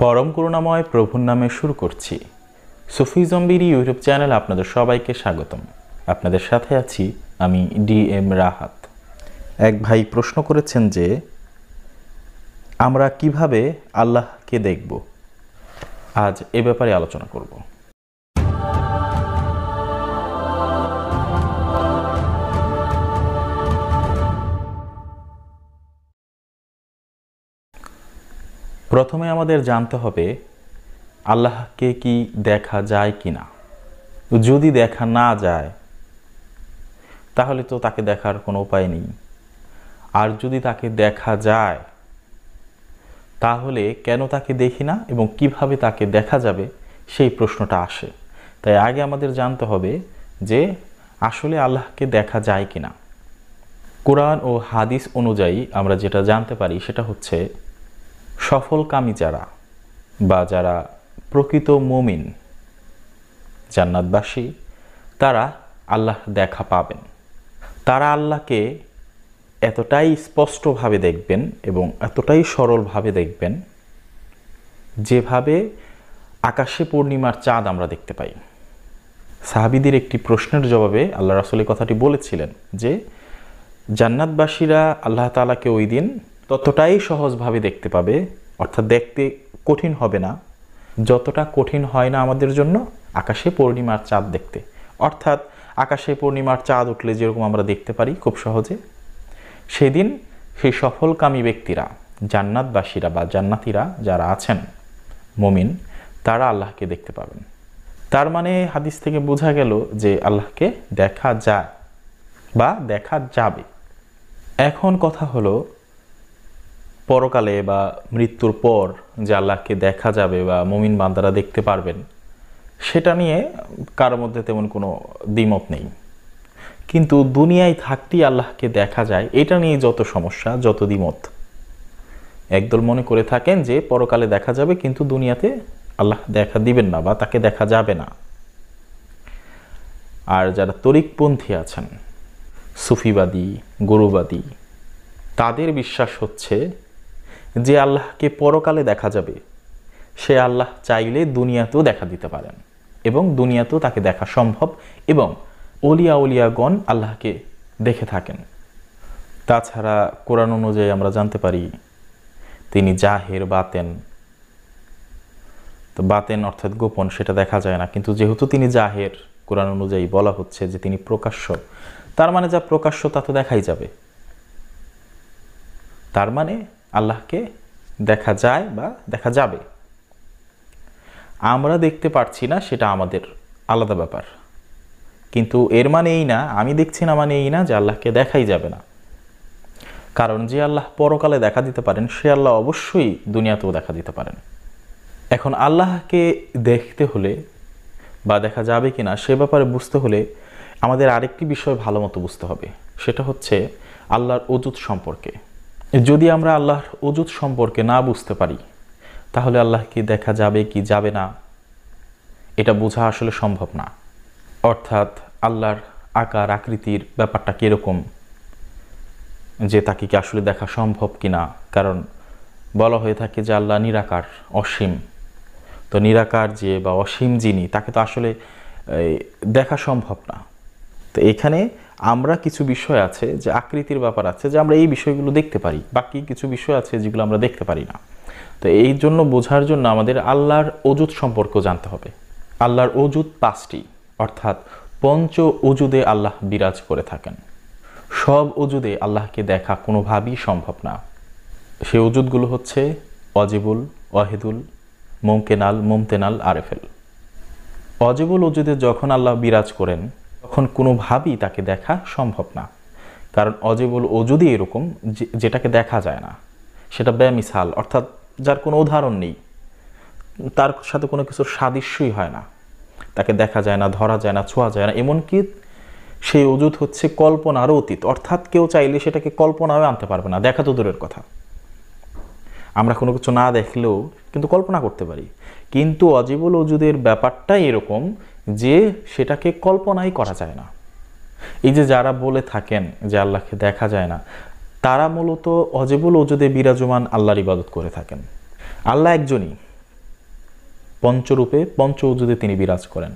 পরম করুণাময় প্রভুর নামে শুরু করছি সুফি জম্বির ইউটিউব চ্যানেল আপনাদের সবাইকে স্বাগতম আপনাদের সাথে আছি আমি ডি এম রাহাত এক ভাই প্রশ্ন করেছেন যে আমরা কিভাবে আল্লাহকে দেখব আজ এ ব্যাপারে আলোচনা করব প্রথমে আমাদের জানতে হবে আল্লাহকে কি দেখা যায় কি না যদি দেখা না যায় তাহলে তো তাকে দেখার কোনো উপায় নেই আর যদি তাকে দেখা যায় তাহলে কেন তাকে দেখি না এবং কিভাবে তাকে দেখা যাবে সেই প্রশ্নটা আসে তাই আগে আমাদের জানতে হবে যে আসলে আল্লাহকে দেখা যায় কি না কোরআন ও হাদিস অনুযায়ী আমরা যেটা জানতে পারি সেটা হচ্ছে সফলকামী যারা বা যারা প্রকৃত মমিন জান্নাতবাসী তারা আল্লাহ দেখা পাবেন তারা আল্লাহকে এতটাই স্পষ্টভাবে দেখবেন এবং এতটাই সরলভাবে দেখবেন যেভাবে আকাশে পূর্ণিমার চাঁদ আমরা দেখতে পাই সাহাবিদের একটি প্রশ্নের জবাবে আল্লাহ রাসুল কথাটি বলেছিলেন যে জান্নাতবাসীরা আল্লাহ তালাকে ওই দিন ততটাই সহজভাবে দেখতে পাবে অর্থাৎ দেখতে কঠিন হবে না যতটা কঠিন হয় না আমাদের জন্য আকাশে পূর্ণিমার চাঁদ দেখতে অর্থাৎ আকাশে পূর্ণিমার চাঁদ উঠলে যেরকম আমরা দেখতে পারি খুব সহজে সেদিন সেই সফলকামী ব্যক্তিরা জান্নাতবাসীরা বা জান্নাতিরা যারা আছেন মমিন তারা আল্লাহকে দেখতে পাবেন তার মানে হাদিস থেকে বোঝা গেল যে আল্লাহকে দেখা যায় বা দেখা যাবে এখন কথা হলো পরকালে বা মৃত্যুর পর যে আল্লাহকে দেখা যাবে বা মমিন বান্দারা দেখতে পারবেন সেটা নিয়ে কারোর মধ্যে তেমন কোনো দ্বিমত নেই কিন্তু দুনিয়ায় থাকতেই আল্লাহকে দেখা যায় এটা নিয়ে যত সমস্যা যত দ্বিমত একদল মনে করে থাকেন যে পরকালে দেখা যাবে কিন্তু দুনিয়াতে আল্লাহ দেখা দিবেন না বা তাকে দেখা যাবে না আর যারা তরিকপন্থী আছেন সুফিবাদী গরুবাদী তাদের বিশ্বাস হচ্ছে যে আল্লাহকে পরকালে দেখা যাবে সে আল্লাহ চাইলে দুনিয়াতেও দেখা দিতে পারেন এবং দুনিয়াতেও তাকে দেখা সম্ভব এবং অলিয়া অলিয়াগণ আল্লাহকে দেখে থাকেন তাছাড়া কোরআন অনুযায়ী আমরা জানতে পারি তিনি জাহের বাতেন তো বাতেন অর্থাৎ গোপন সেটা দেখা যায় না কিন্তু যেহেতু তিনি জাহের কোরআন অনুযায়ী বলা হচ্ছে যে তিনি প্রকাশ্য তার মানে যা প্রকাশ্য তা তো দেখাই যাবে তার মানে আল্লাহকে দেখা যায় বা দেখা যাবে আমরা দেখতে পারছি না সেটা আমাদের আলাদা ব্যাপার কিন্তু এর মানে এই না আমি দেখছি না মানে এই না যে আল্লাহকে দেখাই যাবে না কারণ যে আল্লাহ পরকালে দেখা দিতে পারেন সে আল্লাহ অবশ্যই দুনিয়াতেও দেখা দিতে পারেন এখন আল্লাহকে দেখতে হলে বা দেখা যাবে কি না সে ব্যাপারে বুঝতে হলে আমাদের আরেকটি বিষয় ভালো মতো বুঝতে হবে সেটা হচ্ছে আল্লাহর অজুত সম্পর্কে যদি আমরা আল্লাহর অজুত সম্পর্কে না বুঝতে পারি তাহলে আল্লাহকে দেখা যাবে কি যাবে না এটা বোঝা আসলে সম্ভব না অর্থাৎ আল্লাহর আকার আকৃতির ব্যাপারটা কীরকম যে তাকে কি আসলে দেখা সম্ভব কি না কারণ বলা হয়ে থাকে যে আল্লাহ নিরাকার অসীম তো নিরাকার যে বা অসীম যিনি তাকে তো আসলে দেখা সম্ভব না তো এখানে আমরা কিছু বিষয় আছে যে আকৃতির ব্যাপার আছে যে আমরা এই বিষয়গুলো দেখতে পারি বাকি কিছু বিষয় আছে যেগুলো আমরা দেখতে পারি না তো এই জন্য বোঝার জন্য আমাদের আল্লাহর অজুত সম্পর্ক জানতে হবে আল্লাহর অজুত পাঁচটি অর্থাৎ পঞ্চ অজুদে আল্লাহ বিরাজ করে থাকেন সব অজুদে আল্লাহকে দেখা কোনোভাবেই সম্ভব না সে অজুদগুলো হচ্ছে অজিবুল অহেদুল মোমকেনাল মোমতেনাল আরেফেল অজিবুল অজুদে যখন আল্লাহ বিরাজ করেন তখন কোনোভাবেই তাকে দেখা সম্ভব না কারণ অজেবল যদি এরকম যেটাকে দেখা যায় না সেটা ব্যামিসাল অর্থাৎ যার কোনো উদাহরণ নেই তার সাথে কোনো কিছুর সাদৃশ্যই হয় না তাকে দেখা যায় না ধরা যায় না ছোঁয়া যায় না এমনকি সেই অজুদ হচ্ছে কল্পনারও অতীত অর্থাৎ কেউ চাইলে সেটাকে কল্পনাও আনতে পারবে না দেখা তো দূরের কথা আমরা কোনো কিছু না দেখলেও কিন্তু কল্পনা করতে পারি কিন্তু অজীবল অজুদের ব্যাপারটাই এরকম যে সেটাকে কল্পনাই করা যায় না এই যে যারা বলে থাকেন যে আল্লাহকে দেখা যায় না তারা মূলত অজেবুল ওজুদে বিরাজমান আল্লাহর ইবাদত করে থাকেন আল্লাহ একজনই পঞ্চরূপে পঞ্চ ওজুদে তিনি বিরাজ করেন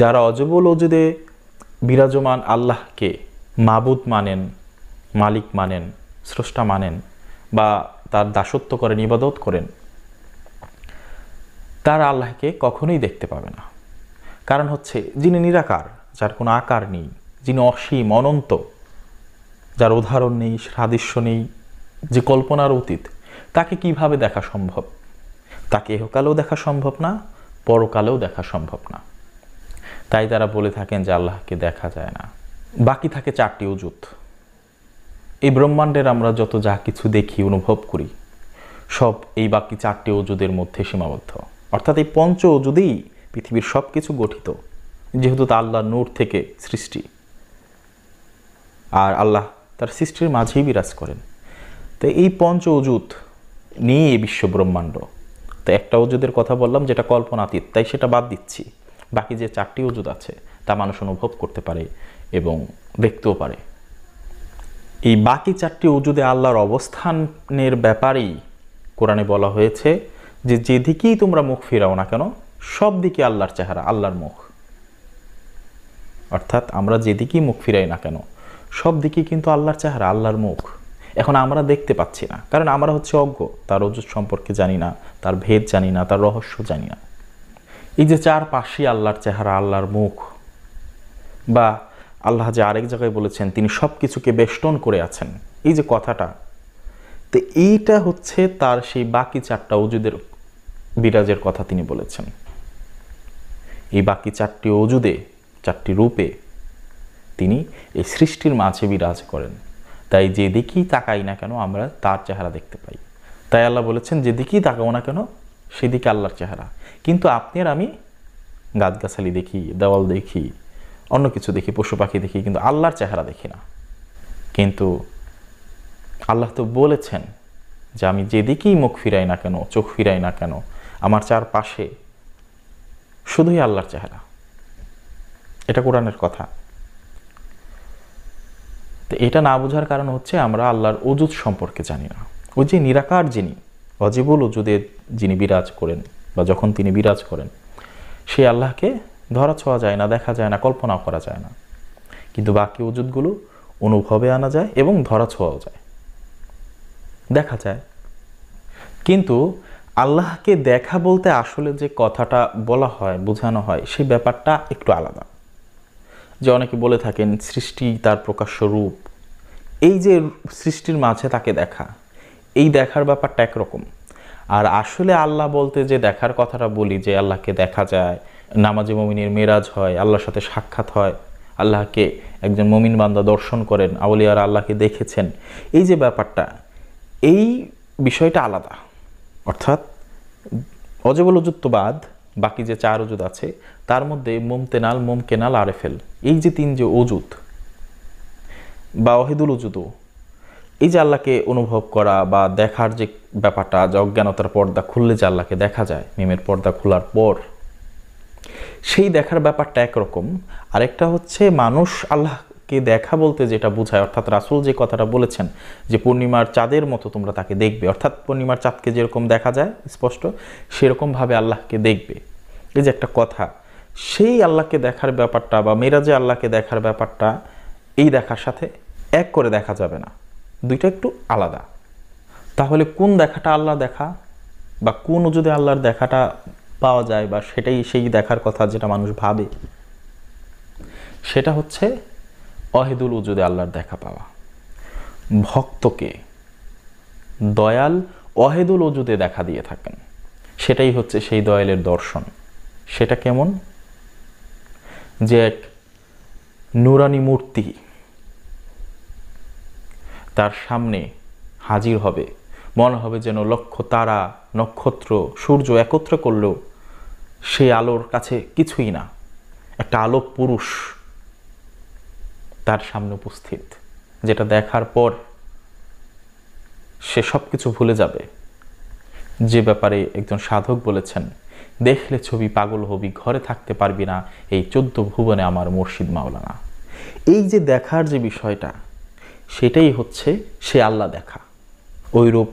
যারা অজেবুল ওজুদে বিরাজমান আল্লাহকে মাবুদ মানেন মালিক মানেন স্রষ্টা মানেন বা তার দাসত্ব করেন ইবাদত করেন তার আল্লাহকে কখনোই দেখতে পাবে না কারণ হচ্ছে যিনি নিরাকার যার কোনো আকার নেই যিনি অসীম অনন্ত যার উদাহরণ নেই সাদৃশ্য নেই যে কল্পনার অতীত তাকে কিভাবে দেখা সম্ভব তাকে এহকালেও দেখা সম্ভব না পরকালেও দেখা সম্ভব না তাই তারা বলে থাকেন যে আল্লাহকে দেখা যায় না বাকি থাকে চারটি অজুত এই ব্রহ্মাণ্ডের আমরা যত যা কিছু দেখি অনুভব করি সব এই বাকি চারটি অজুদের মধ্যে সীমাবদ্ধ অর্থাৎ এই পঞ্চ অজুদেই পৃথিবীর সব কিছু গঠিত যেহেতু তা আল্লাহ নূর থেকে সৃষ্টি আর আল্লাহ তার সৃষ্টির মাঝেই বিরাজ করেন তো এই পঞ্চ অজুত নিয়ে এই বিশ্বব্রহ্মাণ্ড তো একটা অজুদের কথা বললাম যেটা কল্পনাতীত তাই সেটা বাদ দিচ্ছি বাকি যে চারটি অজুদ আছে তা মানুষ অনুভব করতে পারে এবং দেখতেও পারে এই বাকি চারটি অজুদে আল্লাহর অবস্থানের ব্যাপারেই কোরআনে বলা হয়েছে যে যেদিকেই তোমরা মুখ ফিরাও না কেন সব দিকে আল্লাহর চেহারা আল্লাহর মুখ অর্থাৎ আমরা যেদিকেই মুখ ফিরাই না কেন সব দিকে কিন্তু আল্লাহর চেহারা আল্লাহর মুখ এখন আমরা দেখতে পাচ্ছি না কারণ আমরা হচ্ছে অজ্ঞ তার অজুত সম্পর্কে জানি না তার ভেদ জানি না তার রহস্য জানি না এই যে চার পাশে আল্লাহর চেহারা আল্লাহর মুখ বা আল্লাহ যে আরেক জায়গায় বলেছেন তিনি সব কিছুকে বেষ্টন করে আছেন এই যে কথাটা তো এইটা হচ্ছে তার সেই বাকি চারটা অজুদের বিরাজের কথা তিনি বলেছেন এই বাকি চারটি অজুদে চারটি রূপে তিনি এই সৃষ্টির মাঝে বিরাজ করেন তাই যেদিকেই তাকাই না কেন আমরা তার চেহারা দেখতে পাই তাই আল্লাহ বলেছেন যেদিকেই তাকাও না কেন সেদিকে আল্লাহর চেহারা কিন্তু আপনি আর আমি গাছগাছালি দেখি দেওয়াল দেখি অন্য কিছু দেখি পশু পাখি দেখি কিন্তু আল্লাহর চেহারা দেখি না কিন্তু আল্লাহ তো বলেছেন যে আমি যেদিকেই মুখ ফিরাই না কেন চোখ ফিরাই না কেন আমার চারপাশে শুধুই আল্লাহর চেহারা এটা কোরআনের কথা তো এটা না বোঝার কারণ হচ্ছে আমরা আল্লাহর অজুদ সম্পর্কে জানি না ওই যে নিরাকার যিনি অজীবুল অজুদের যিনি বিরাজ করেন বা যখন তিনি বিরাজ করেন সেই আল্লাহকে ধরা ছোঁয়া যায় না দেখা যায় না কল্পনাও করা যায় না কিন্তু বাকি অজুদগুলো অনুভবে আনা যায় এবং ধরা ছোঁয়াও যায় দেখা যায় কিন্তু আল্লাহকে দেখা বলতে আসলে যে কথাটা বলা হয় বোঝানো হয় সেই ব্যাপারটা একটু আলাদা যে অনেকে বলে থাকেন সৃষ্টি তার প্রকাশ্য রূপ এই যে সৃষ্টির মাঝে তাকে দেখা এই দেখার ব্যাপারটা একরকম আর আসলে আল্লাহ বলতে যে দেখার কথাটা বলি যে আল্লাহকে দেখা যায় নামাজে মমিনের মেরাজ হয় আল্লাহর সাথে সাক্ষাৎ হয় আল্লাহকে একজন মমিন বান্দা দর্শন করেন আউলিয়ার আল্লাহকে দেখেছেন এই যে ব্যাপারটা এই বিষয়টা আলাদা অর্থাৎ অজবল বাদ বাকি যে চার অজুদ আছে তার মধ্যে তেনাল মোমতেনাল মোমকেনাল আরেফেল এই যে তিন যে অজুত বা অহেদুল অজুদও এই যে আল্লাহকে অনুভব করা বা দেখার যে ব্যাপারটা যে অজ্ঞানতার পর্দা খুললে যে আল্লাহকে দেখা যায় মিমের পর্দা খোলার পর সেই দেখার ব্যাপারটা একরকম আরেকটা হচ্ছে মানুষ আল্লাহ কে দেখা বলতে যেটা বোঝায় অর্থাৎ রাসুল যে কথাটা বলেছেন যে পূর্ণিমার চাঁদের মতো তোমরা তাকে দেখবে অর্থাৎ পূর্ণিমার চাঁদকে যেরকম দেখা যায় স্পষ্ট সেরকমভাবে আল্লাহকে দেখবে এই যে একটা কথা সেই আল্লাহকে দেখার ব্যাপারটা বা মেরাজে আল্লাহকে দেখার ব্যাপারটা এই দেখার সাথে এক করে দেখা যাবে না দুইটা একটু আলাদা তাহলে কোন দেখাটা আল্লাহ দেখা বা কোন যদি আল্লাহর দেখাটা পাওয়া যায় বা সেটাই সেই দেখার কথা যেটা মানুষ ভাবে সেটা হচ্ছে অহেদুল উজুদে আল্লাহর দেখা পাওয়া ভক্তকে দয়াল অহেদুল উজুদে দেখা দিয়ে থাকেন সেটাই হচ্ছে সেই দয়ালের দর্শন সেটা কেমন যে এক নুরানি মূর্তি তার সামনে হাজির হবে মনে হবে যেন লক্ষ তারা নক্ষত্র সূর্য একত্র করলেও সেই আলোর কাছে কিছুই না একটা আলোক পুরুষ তার সামনে উপস্থিত যেটা দেখার পর সে সব কিছু ভুলে যাবে যে ব্যাপারে একজন সাধক বলেছেন দেখলে ছবি পাগল হবি ঘরে থাকতে পারবি না এই চোদ্দ ভুবনে আমার মুর্শিদ মাওলানা এই যে দেখার যে বিষয়টা সেটাই হচ্ছে সে আল্লাহ দেখা ওইরূপ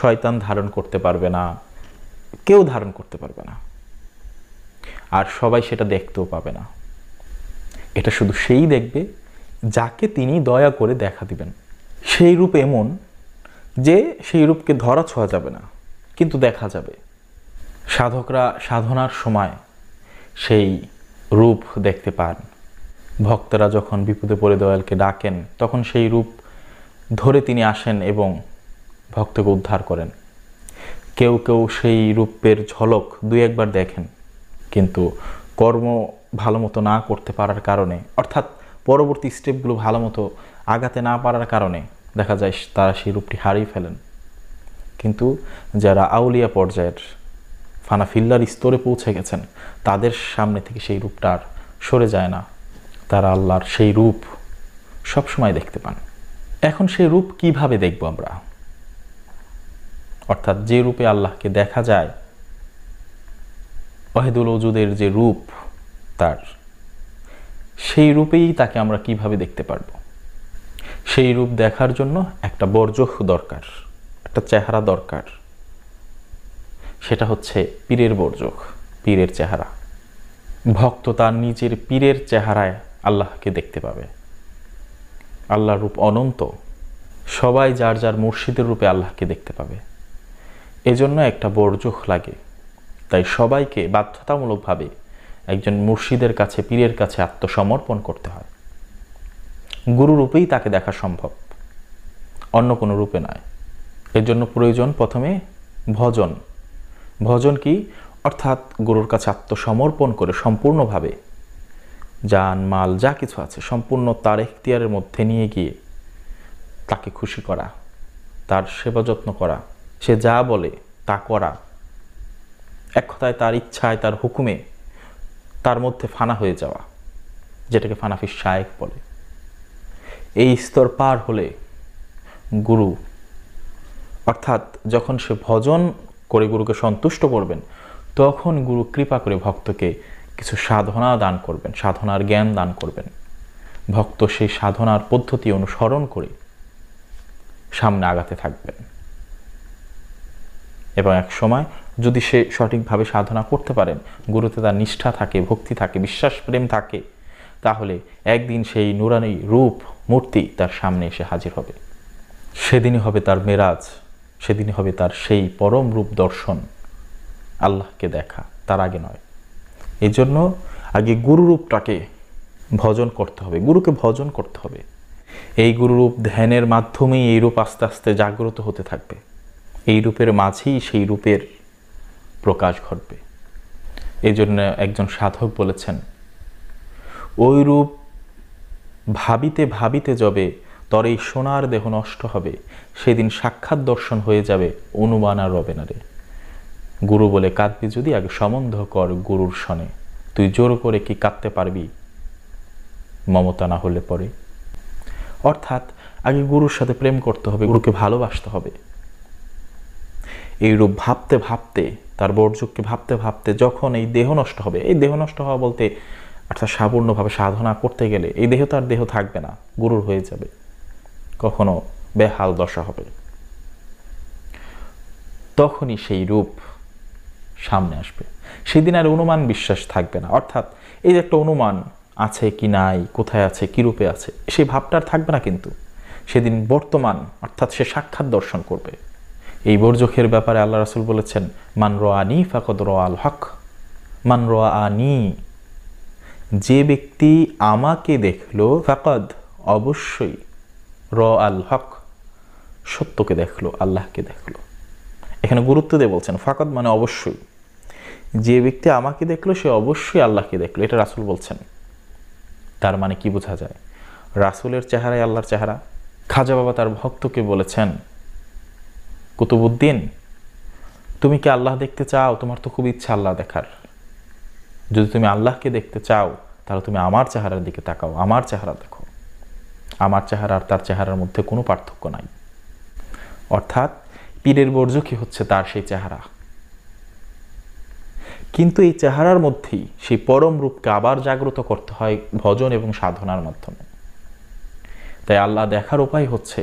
শয়তান ধারণ করতে পারবে না কেউ ধারণ করতে পারবে না আর সবাই সেটা দেখতেও পাবে না এটা শুধু সেই দেখবে যাকে তিনি দয়া করে দেখা দিবেন সেই রূপ এমন যে সেই রূপকে ধরা ছোঁয়া যাবে না কিন্তু দেখা যাবে সাধকরা সাধনার সময় সেই রূপ দেখতে পান ভক্তরা যখন বিপদে পড়ে দয়ালকে ডাকেন তখন সেই রূপ ধরে তিনি আসেন এবং ভক্তকে উদ্ধার করেন কেউ কেউ সেই রূপের ঝলক দুই একবার দেখেন কিন্তু কর্ম ভালো মতো না করতে পারার কারণে অর্থাৎ পরবর্তী স্টেপগুলো ভালো মতো আগাতে না পারার কারণে দেখা যায় তারা সেই রূপটি হারিয়ে ফেলেন কিন্তু যারা আউলিয়া পর্যায়ের ফানাফিল্লার স্তরে পৌঁছে গেছেন তাদের সামনে থেকে সেই রূপটা আর সরে যায় না তারা আল্লাহর সেই রূপ সবসময় দেখতে পান এখন সেই রূপ কিভাবে দেখব আমরা অর্থাৎ যে রূপে আল্লাহকে দেখা যায় অহেদুল ওজুদের যে রূপ তার সেই রূপেই তাকে আমরা কিভাবে দেখতে পারব সেই রূপ দেখার জন্য একটা বর্জহ দরকার একটা চেহারা দরকার সেটা হচ্ছে পীরের বর্জক পীরের চেহারা ভক্ত তার নিজের পীরের চেহারায় আল্লাহকে দেখতে পাবে আল্লাহর রূপ অনন্ত সবাই যার যার মুর্শিদের রূপে আল্লাহকে দেখতে পাবে এজন্য একটা বর্জক লাগে তাই সবাইকে বাধ্যতামূলকভাবে একজন মুর্শিদের কাছে পীরের কাছে আত্মসমর্পণ করতে হয় গুরুরূপেই তাকে দেখা সম্ভব অন্য কোনো রূপে নয় এর জন্য প্রয়োজন প্রথমে ভজন ভজন কি অর্থাৎ গুরুর কাছে আত্মসমর্পণ করে সম্পূর্ণভাবে যান মাল যা কিছু আছে সম্পূর্ণ তার এখতিয়ারের মধ্যে নিয়ে গিয়ে তাকে খুশি করা তার সেবা যত্ন করা সে যা বলে তা করা এক কথায় তার ইচ্ছায় তার হুকুমে তার মধ্যে ফানা হয়ে যাওয়া যেটাকে ফানাফি শায়েক বলে এই স্তর পার হলে গুরু অর্থাৎ যখন সে ভজন করে গুরুকে সন্তুষ্ট করবেন তখন গুরু কৃপা করে ভক্তকে কিছু সাধনা দান করবেন সাধনার জ্ঞান দান করবেন ভক্ত সেই সাধনার পদ্ধতি অনুসরণ করে সামনে আগাতে থাকবেন এবং এক সময় যদি সে সঠিকভাবে সাধনা করতে পারেন গুরুতে তার নিষ্ঠা থাকে ভক্তি থাকে বিশ্বাস প্রেম থাকে তাহলে একদিন সেই নুরানি রূপ মূর্তি তার সামনে এসে হাজির হবে সেদিনই হবে তার মেরাজ সেদিনই হবে তার সেই পরম রূপ দর্শন আল্লাহকে দেখা তার আগে নয় এই জন্য আগে গুরুরূপটাকে ভজন করতে হবে গুরুকে ভজন করতে হবে এই গুরুরূপ ধ্যানের মাধ্যমেই এই রূপ আস্তে আস্তে জাগ্রত হতে থাকবে এই রূপের মাঝেই সেই রূপের প্রকাশ ঘটবে এই জন্য একজন সাধক বলেছেন ওইরূপ ভাবিতে ভাবিতে যবে তর এই সোনার দেহ নষ্ট হবে সেদিন সাক্ষাৎ দর্শন হয়ে যাবে অনুমান আর রবে না রে গুরু বলে কাঁদবি যদি আগে সম্বন্ধ কর গুরুর সনে তুই জোর করে কি কাঁদতে পারবি মমতা না হলে পরে অর্থাৎ আগে গুরুর সাথে প্রেম করতে হবে গুরুকে ভালোবাসতে হবে এইরূপ ভাবতে ভাবতে তার বর্জককে ভাবতে ভাবতে যখন এই দেহ নষ্ট হবে এই দেহ নষ্ট হওয়া বলতে অর্থাৎ সাবর্ণভাবে সাধনা করতে গেলে এই দেহ তার দেহ থাকবে না গুরুর হয়ে যাবে কখনো বেহাল দশা হবে তখনই সেই রূপ সামনে আসবে সেদিন আর অনুমান বিশ্বাস থাকবে না অর্থাৎ এই যে একটা অনুমান আছে কি নাই কোথায় আছে কি রূপে আছে সেই ভাবটার থাকবে না কিন্তু সেদিন বর্তমান অর্থাৎ সে সাক্ষাৎ দর্শন করবে এই বর্জখের ব্যাপারে আল্লাহ রাসুল বলেছেন মান রোয়ানি ফাকদ রোয়াল হক মান আনি যে ব্যক্তি আমাকে দেখল ফাকদ অবশ্যই র আল হক সত্যকে দেখলো আল্লাহকে দেখলো এখানে গুরুত্ব দিয়ে বলছেন ফাকদ মানে অবশ্যই যে ব্যক্তি আমাকে দেখলো সে অবশ্যই আল্লাহকে দেখলো এটা রাসুল বলছেন তার মানে কি বোঝা যায় রাসুলের চেহারায় আল্লাহর চেহারা খাজা বাবা তার ভক্তকে বলেছেন কুতুবুদ্দিন তুমি কি আল্লাহ দেখতে চাও তোমার তো খুব ইচ্ছা আল্লাহ দেখার যদি তুমি আল্লাহকে দেখতে চাও তাহলে তুমি আমার চেহারার দিকে তাকাও আমার চেহারা দেখো আমার চেহারা আর তার চেহারার মধ্যে কোনো পার্থক্য নাই অর্থাৎ পীরের কি হচ্ছে তার সেই চেহারা কিন্তু এই চেহারার মধ্যেই সেই পরম রূপকে আবার জাগ্রত করতে হয় ভজন এবং সাধনার মাধ্যমে তাই আল্লাহ দেখার উপায় হচ্ছে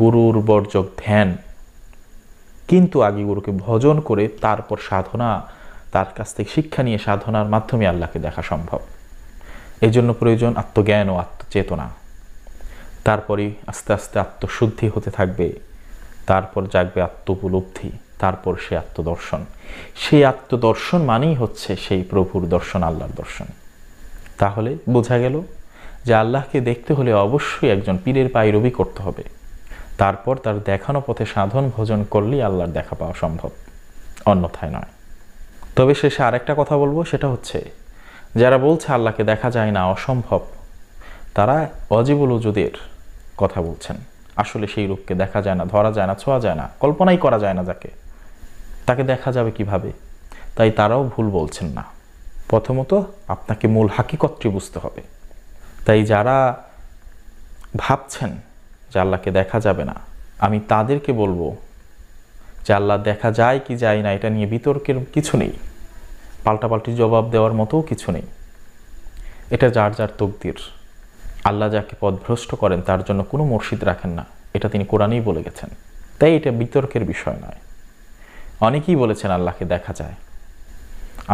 গুরুর বর্জক ধ্যান কিন্তু আগে গুরুকে ভজন করে তারপর সাধনা তার কাছ থেকে শিক্ষা নিয়ে সাধনার মাধ্যমে আল্লাহকে দেখা সম্ভব এই জন্য প্রয়োজন আত্মজ্ঞান ও আত্মচেতনা তারপরে আস্তে আস্তে আত্মশুদ্ধি হতে থাকবে তারপর জাগবে আত্ম উপলব্ধি তারপর সে আত্মদর্শন সেই আত্মদর্শন মানেই হচ্ছে সেই প্রভুর দর্শন আল্লাহর দর্শন তাহলে বোঝা গেল যে আল্লাহকে দেখতে হলে অবশ্যই একজন পীরের রবি করতে হবে তারপর তার দেখানো পথে সাধন ভোজন করলেই আল্লাহর দেখা পাওয়া সম্ভব অন্যথায় নয় তবে শেষে আরেকটা কথা বলবো সেটা হচ্ছে যারা বলছে আল্লাহকে দেখা যায় না অসম্ভব তারা অজীবুল উজুদের কথা বলছেন আসলে সেই রূপকে দেখা যায় না ধরা যায় না ছোঁয়া যায় না কল্পনাই করা যায় না যাকে তাকে দেখা যাবে কিভাবে তাই তারাও ভুল বলছেন না প্রথমত আপনাকে মূল হাকিকতটি বুঝতে হবে তাই যারা ভাবছেন যে আল্লাহকে দেখা যাবে না আমি তাদেরকে বলবো যে আল্লাহ দেখা যায় কি যায় না এটা নিয়ে বিতর্কের কিছু নেই পাল্টাপাল্টি জবাব দেওয়ার মতোও কিছু নেই এটা যার যার তকদির আল্লাহ যাকে পদভ্রষ্ট করেন তার জন্য কোনো মসজিদ রাখেন না এটা তিনি কোরআনেই বলে গেছেন তাই এটা বিতর্কের বিষয় নয় অনেকেই বলেছেন আল্লাহকে দেখা যায়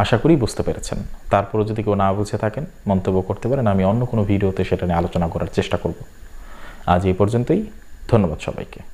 আশা করি বুঝতে পেরেছেন তারপরে যদি কেউ না বুঝে থাকেন মন্তব্য করতে পারেন আমি অন্য কোনো ভিডিওতে সেটা নিয়ে আলোচনা করার চেষ্টা করব আজ এই পর্যন্তই ধন্যবাদ সবাইকে